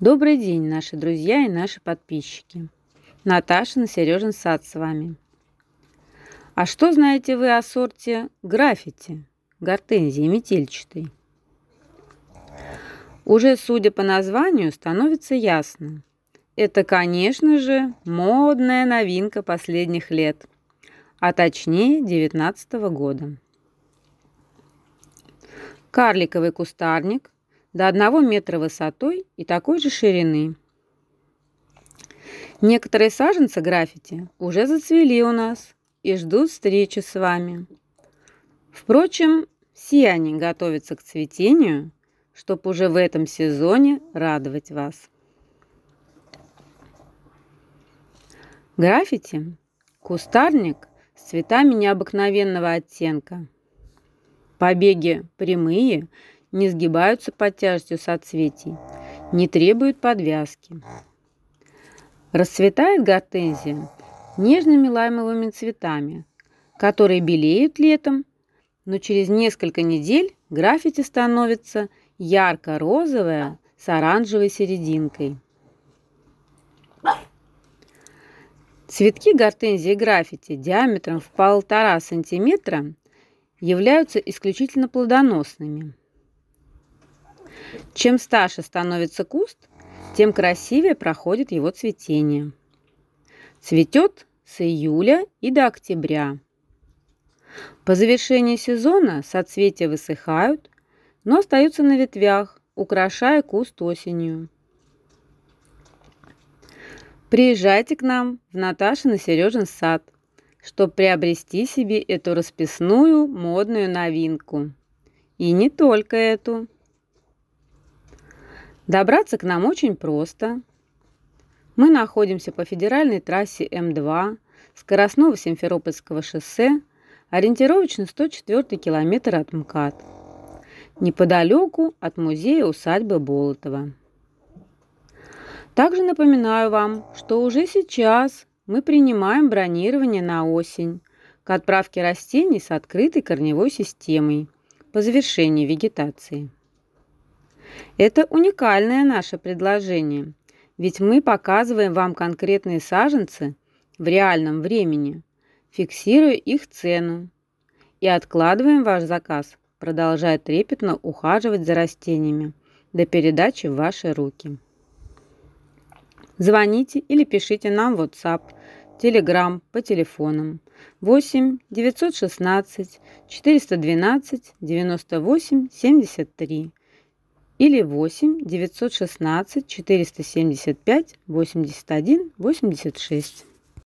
Добрый день, наши друзья и наши подписчики. Наташа на Сережин сад с вами. А что знаете вы о сорте граффити, гортензии метельчатой? Уже, судя по названию, становится ясно. Это, конечно же, модная новинка последних лет, а точнее 19 года. Карликовый кустарник – до 1 метра высотой и такой же ширины. Некоторые саженцы граффити уже зацвели у нас и ждут встречи с вами. Впрочем, все они готовятся к цветению, чтобы уже в этом сезоне радовать вас. Граффити – кустарник с цветами необыкновенного оттенка. Побеги прямые – не сгибаются под тяжестью соцветий, не требуют подвязки. Расцветает гортензия нежными лаймовыми цветами, которые белеют летом, но через несколько недель граффити становится ярко-розовая с оранжевой серединкой. Цветки гортензии граффити диаметром в полтора сантиметра являются исключительно плодоносными – чем старше становится куст, тем красивее проходит его цветение. Цветет с июля и до октября. По завершении сезона соцветия высыхают, но остаются на ветвях, украшая куст осенью. Приезжайте к нам в Наташин и Сережин сад, чтобы приобрести себе эту расписную модную новинку. И не только эту. Добраться к нам очень просто. Мы находимся по федеральной трассе М2, скоростного Симферопольского шоссе, ориентировочно 104 километр от МКАД, неподалеку от музея-усадьбы Болотова. Также напоминаю вам, что уже сейчас мы принимаем бронирование на осень к отправке растений с открытой корневой системой по завершении вегетации. Это уникальное наше предложение, ведь мы показываем вам конкретные саженцы в реальном времени, фиксируя их цену и откладываем ваш заказ, продолжая трепетно ухаживать за растениями до передачи в ваши руки. Звоните или пишите нам в WhatsApp, Telegram по телефонам 8 916 412 98 73 или 8 916 475 81 86.